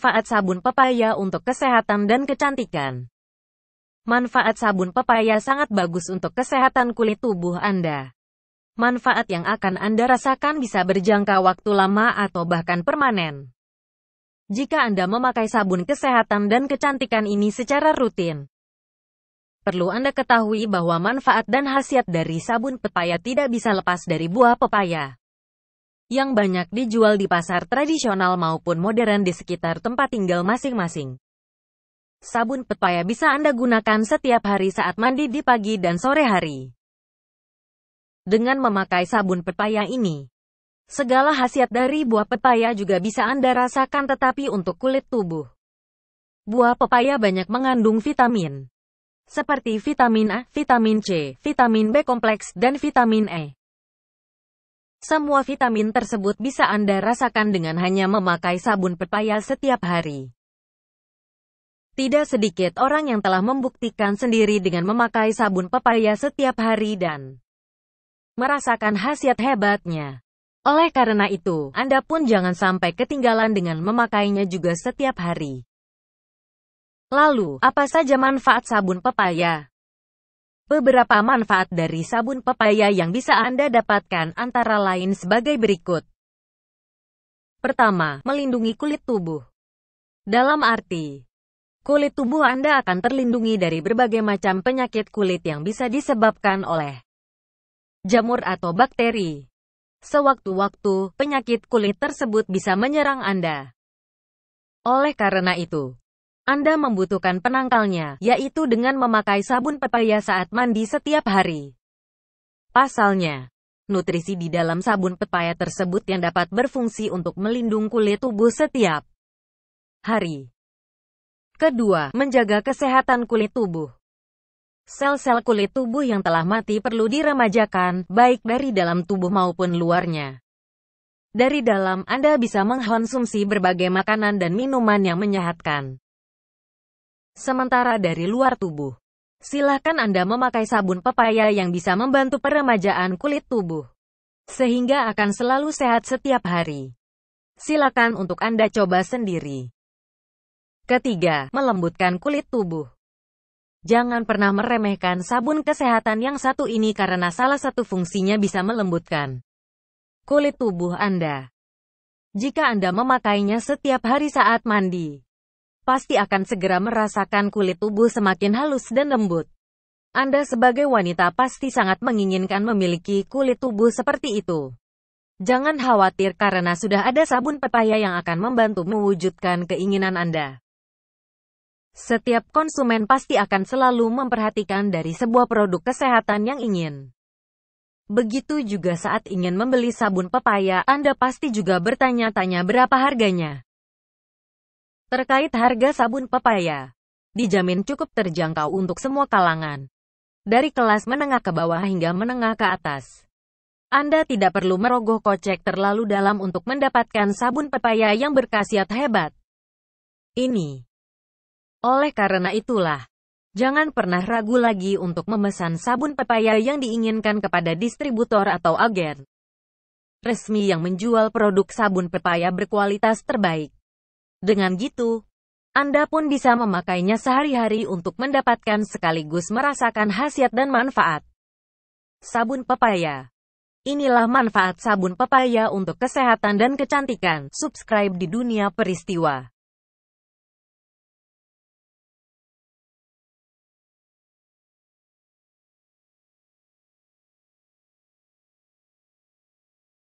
Manfaat sabun pepaya untuk kesehatan dan kecantikan. Manfaat sabun pepaya sangat bagus untuk kesehatan kulit tubuh Anda. Manfaat yang akan Anda rasakan bisa berjangka waktu lama atau bahkan permanen. Jika Anda memakai sabun kesehatan dan kecantikan ini secara rutin, perlu Anda ketahui bahwa manfaat dan khasiat dari sabun pepaya tidak bisa lepas dari buah pepaya yang banyak dijual di pasar tradisional maupun modern di sekitar tempat tinggal masing-masing. Sabun pepaya bisa Anda gunakan setiap hari saat mandi di pagi dan sore hari. Dengan memakai sabun pepaya ini, segala khasiat dari buah pepaya juga bisa Anda rasakan tetapi untuk kulit tubuh. Buah pepaya banyak mengandung vitamin, seperti vitamin A, vitamin C, vitamin B kompleks, dan vitamin E. Semua vitamin tersebut bisa Anda rasakan dengan hanya memakai sabun pepaya setiap hari. Tidak sedikit orang yang telah membuktikan sendiri dengan memakai sabun pepaya setiap hari dan merasakan khasiat hebatnya. Oleh karena itu, Anda pun jangan sampai ketinggalan dengan memakainya juga setiap hari. Lalu, apa saja manfaat sabun pepaya? Beberapa manfaat dari sabun pepaya yang bisa Anda dapatkan antara lain sebagai berikut. Pertama, melindungi kulit tubuh. Dalam arti, kulit tubuh Anda akan terlindungi dari berbagai macam penyakit kulit yang bisa disebabkan oleh jamur atau bakteri. Sewaktu-waktu, penyakit kulit tersebut bisa menyerang Anda. Oleh karena itu, anda membutuhkan penangkalnya, yaitu dengan memakai sabun pepaya saat mandi setiap hari. Pasalnya, nutrisi di dalam sabun pepaya tersebut yang dapat berfungsi untuk melindungi kulit tubuh setiap hari. Kedua, menjaga kesehatan kulit tubuh. Sel-sel kulit tubuh yang telah mati perlu diremajakan, baik dari dalam tubuh maupun luarnya. Dari dalam, Anda bisa mengkonsumsi berbagai makanan dan minuman yang menyehatkan sementara dari luar tubuh. silakan Anda memakai sabun pepaya yang bisa membantu peremajaan kulit tubuh. Sehingga akan selalu sehat setiap hari. Silakan untuk Anda coba sendiri. Ketiga, melembutkan kulit tubuh. Jangan pernah meremehkan sabun kesehatan yang satu ini karena salah satu fungsinya bisa melembutkan kulit tubuh Anda. Jika Anda memakainya setiap hari saat mandi, pasti akan segera merasakan kulit tubuh semakin halus dan lembut. Anda sebagai wanita pasti sangat menginginkan memiliki kulit tubuh seperti itu. Jangan khawatir karena sudah ada sabun pepaya yang akan membantu mewujudkan keinginan Anda. Setiap konsumen pasti akan selalu memperhatikan dari sebuah produk kesehatan yang ingin. Begitu juga saat ingin membeli sabun pepaya, Anda pasti juga bertanya-tanya berapa harganya. Terkait harga sabun pepaya, dijamin cukup terjangkau untuk semua kalangan. Dari kelas menengah ke bawah hingga menengah ke atas. Anda tidak perlu merogoh kocek terlalu dalam untuk mendapatkan sabun pepaya yang berkhasiat hebat. Ini. Oleh karena itulah, Jangan pernah ragu lagi untuk memesan sabun pepaya yang diinginkan kepada distributor atau agen resmi yang menjual produk sabun pepaya berkualitas terbaik. Dengan gitu, Anda pun bisa memakainya sehari-hari untuk mendapatkan sekaligus merasakan khasiat dan manfaat. Sabun Pepaya Inilah manfaat sabun pepaya untuk kesehatan dan kecantikan. Subscribe di dunia peristiwa.